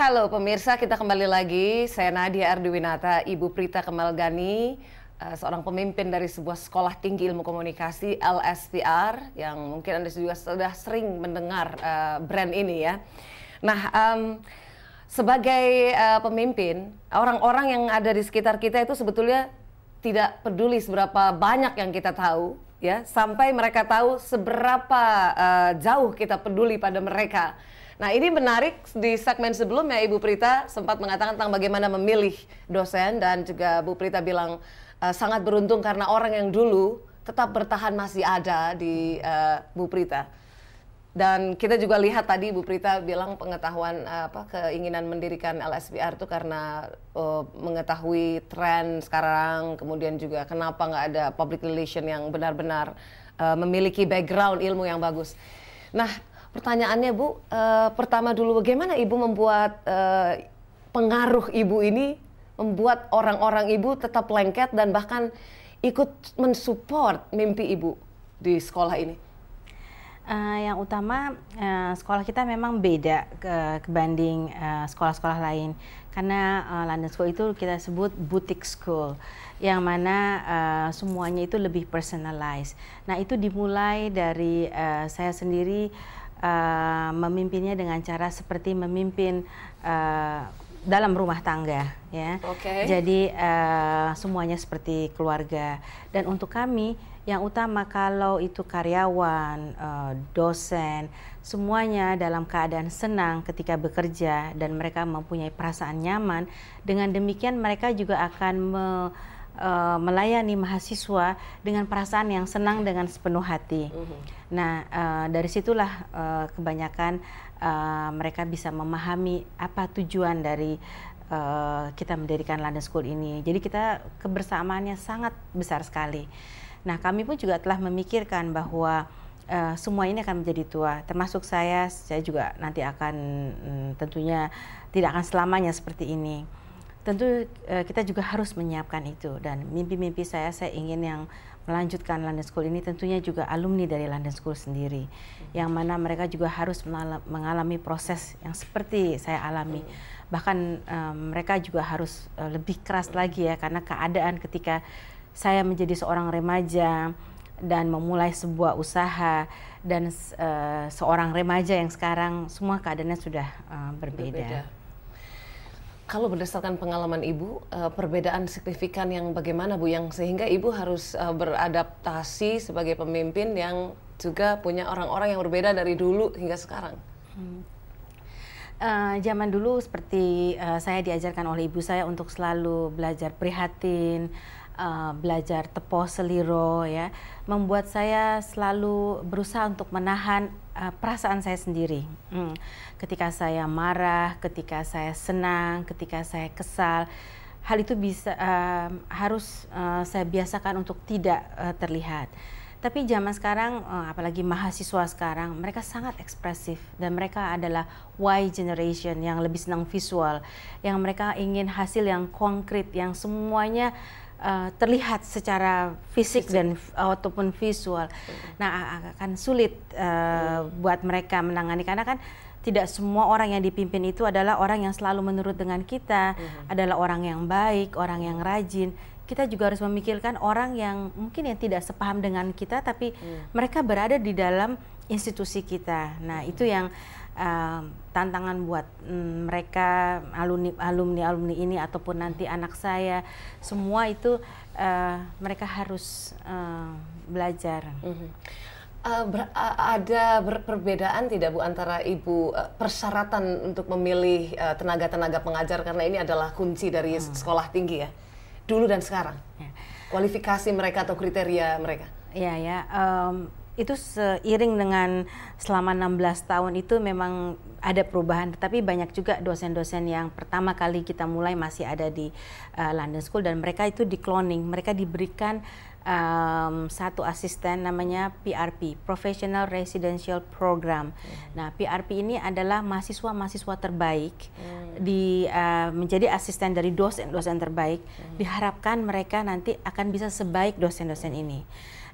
Halo pemirsa, kita kembali lagi. Saya Nadia Arduwinata, Ibu Prita Kemalgani, eh, seorang pemimpin dari sebuah sekolah tinggi ilmu komunikasi LSTR yang mungkin Anda juga sudah sering mendengar eh, brand ini ya. Nah, um, sebagai uh, pemimpin, orang-orang yang ada di sekitar kita itu sebetulnya tidak peduli seberapa banyak yang kita tahu ya, sampai mereka tahu seberapa uh, jauh kita peduli pada mereka. Nah ini menarik di segmen sebelumnya Ibu Prita sempat mengatakan tentang bagaimana memilih dosen dan juga Bu Prita bilang uh, sangat beruntung karena orang yang dulu tetap bertahan masih ada di uh, Bu Prita. Dan kita juga lihat tadi Bu Prita bilang pengetahuan eh, apa keinginan mendirikan LSBR itu karena uh, mengetahui tren sekarang, kemudian juga kenapa nggak ada public relation yang benar-benar uh, memiliki background ilmu yang bagus. Nah, Pertanyaannya Bu, uh, pertama dulu bagaimana Ibu membuat uh, pengaruh Ibu ini membuat orang-orang Ibu tetap lengket dan bahkan ikut mensupport mimpi Ibu di sekolah ini? Uh, yang utama uh, sekolah kita memang beda ke, kebanding uh, sekolah-sekolah lain karena uh, London School itu kita sebut boutique school yang mana uh, semuanya itu lebih personalized. Nah itu dimulai dari uh, saya sendiri uh, memimpinnya dengan cara seperti memimpin uh, dalam rumah tangga ya. Okay. Jadi uh, semuanya seperti keluarga dan untuk kami yang utama kalau itu karyawan, uh, dosen, semuanya dalam keadaan senang ketika bekerja dan mereka mempunyai perasaan nyaman, dengan demikian mereka juga akan me uh, melayani mahasiswa dengan perasaan yang senang dengan sepenuh hati. Mm -hmm. Nah, uh, dari situlah uh, kebanyakan uh, mereka bisa memahami apa tujuan dari uh, kita mendirikan London School ini. Jadi kita kebersamaannya sangat besar sekali. Nah, kami pun juga telah memikirkan bahwa Uh, semua ini akan menjadi tua, termasuk saya. Saya juga nanti akan, hmm, tentunya tidak akan selamanya seperti ini tentu uh, kita juga harus menyiapkan itu dan mimpi-mimpi saya saya ingin yang melanjutkan London School ini tentunya juga alumni dari London School sendiri hmm. yang mana mereka juga harus mengalami proses yang seperti saya alami hmm. bahkan um, mereka juga harus uh, lebih keras lagi ya karena keadaan ketika saya menjadi seorang remaja dan memulai sebuah usaha dan uh, seorang remaja yang sekarang semua keadaannya sudah uh, berbeda. berbeda. Kalau berdasarkan pengalaman Ibu, eh, perbedaan signifikan yang bagaimana Bu yang sehingga Ibu harus eh, beradaptasi sebagai pemimpin yang juga punya orang-orang yang berbeda dari dulu hingga sekarang. Hmm. Uh, zaman dulu seperti uh, saya diajarkan oleh ibu saya untuk selalu belajar prihatin, uh, belajar tepo seliro ya, membuat saya selalu berusaha untuk menahan Eh, perasaan saya sendiri. Hmm. Ketika saya marah, ketika saya senang, ketika saya kesal, hal itu bisa uh, harus uh, saya biasakan untuk tidak uh, terlihat. Tapi zaman sekarang, apalagi mahasiswa sekarang, mereka sangat ekspresif dan mereka adalah Y generation yang lebih senang visual, yang mereka ingin hasil yang konkret, yang semuanya uh, terlihat secara fisik, fisik. dan ataupun visual. Hmm. Nah, akan sulit uh, hmm. buat mereka menangani karena kan tidak semua orang yang dipimpin itu adalah orang yang selalu menurut dengan kita, hmm. adalah orang yang baik, orang yang rajin. Kita juga harus memikirkan orang yang mungkin yang tidak sepaham dengan kita tapi hmm. mereka berada di dalam institusi kita. Nah, itu yang uh, tantangan buat um, mereka alumni alumni alumni ini ataupun nanti anak saya semua itu uh, mereka harus uh, belajar. Uh, ber, ada ber, perbedaan tidak Bu antara Ibu uh, persyaratan untuk memilih tenaga-tenaga uh, pengajar karena ini adalah kunci dari hmm. sekolah tinggi ya dulu dan sekarang ya. kualifikasi mereka atau kriteria mereka ya ya um, itu seiring dengan selama 16 tahun itu memang ada perubahan tetapi banyak juga dosen-dosen yang pertama kali kita mulai masih ada di uh, London School dan mereka itu di cloning mereka diberikan um, satu asisten namanya PRP Professional Residential Program hmm. nah PRP ini adalah mahasiswa-mahasiswa terbaik hmm. di uh, menjadi asisten dari dosen-dosen terbaik hmm. diharapkan mereka nanti akan bisa sebaik dosen-dosen ini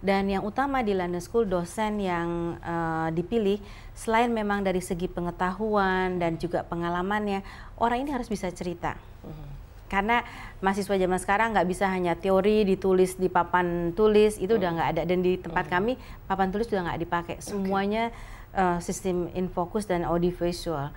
dan yang utama di London School dosen yang uh, dipilih selain memang dari segi pengetahuan dan juga pengalamannya, orang ini harus bisa cerita. Mm-hmm. Karena mahasiswa zaman sekarang nggak bisa hanya teori ditulis di papan tulis itu mm udah mm-hmm. nggak ada dan di tempat mm-hmm. kami papan tulis juga nggak dipakai. Semuanya uh, sistem infocus dan audiovisual.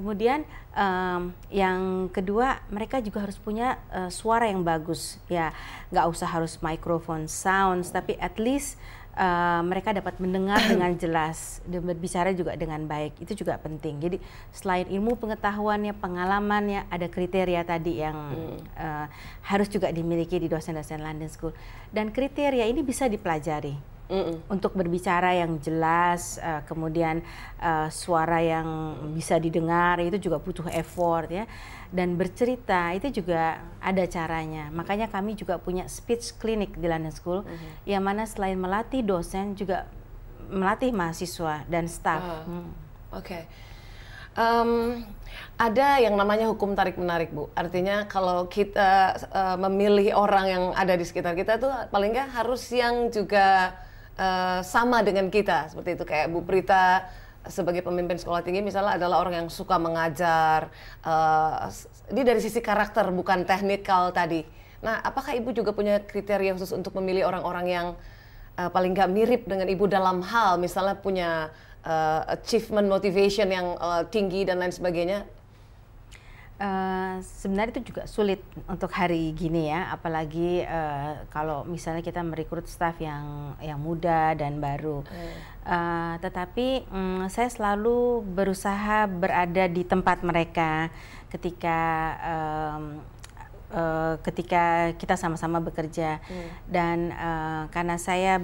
Kemudian um, yang kedua mereka juga harus punya uh, suara yang bagus ya nggak usah harus microphone sounds tapi at least uh, mereka dapat mendengar dengan jelas dan berbicara juga dengan baik itu juga penting. Jadi selain ilmu pengetahuannya pengalamannya ada kriteria tadi yang hmm. uh, harus juga dimiliki di dosen-dosen London School dan kriteria ini bisa dipelajari Mm -mm. Untuk berbicara yang jelas, uh, kemudian uh, suara yang bisa didengar itu juga butuh effort ya. Dan bercerita itu juga ada caranya. Makanya kami juga punya speech clinic di London School, mm -hmm. yang mana selain melatih dosen juga melatih mahasiswa dan staff. Uh, hmm. Oke. Okay. Um, ada yang namanya hukum tarik menarik bu. Artinya kalau kita uh, memilih orang yang ada di sekitar kita tuh paling nggak harus yang juga Eh, sama dengan kita seperti itu kayak Bu Prita sebagai pemimpin sekolah tinggi misalnya adalah orang yang suka mengajar uh, eh, ini dari sisi karakter bukan teknikal tadi nah apakah ibu juga punya kriteria khusus untuk memilih orang-orang yang uh, paling gak mirip dengan ibu dalam hal misalnya punya uh, achievement motivation yang uh, tinggi dan lain sebagainya Uh, sebenarnya itu juga sulit untuk hari gini ya, apalagi uh, kalau misalnya kita merekrut staff yang yang muda dan baru. Hmm. Eh, mm. Uh, tetapi um, saya selalu berusaha berada di tempat mereka ketika um, uh, ketika kita sama-sama bekerja mm. dan uh, karena saya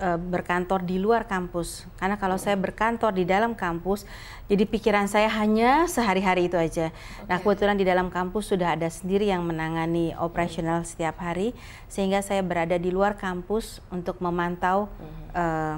Eh, berkantor di luar kampus. Karena kalau saya berkantor di dalam kampus, jadi pikiran saya hanya sehari-hari itu aja. Okay. Nah, kebetulan di dalam kampus sudah ada sendiri yang menangani operasional hmm. setiap hari, sehingga saya berada di luar kampus untuk memantau uh,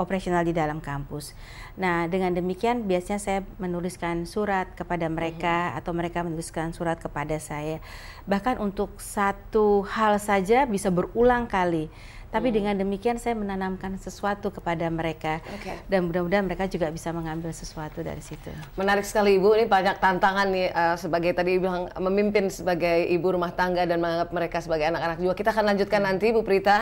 operasional di dalam kampus. Nah, dengan demikian biasanya saya menuliskan surat kepada mereka hmm. atau mereka menuliskan surat kepada saya. Bahkan untuk satu hal saja bisa berulang kali. Tapi hmm. dengan demikian saya menanamkan sesuatu kepada mereka okay. dan mudah-mudahan mereka juga bisa mengambil sesuatu dari situ. Menarik sekali Ibu, ini banyak tantangan nih uh, sebagai tadi bilang memimpin sebagai ibu rumah tangga dan menganggap mereka sebagai anak-anak juga. Kita akan lanjutkan hmm. nanti Bu Prita.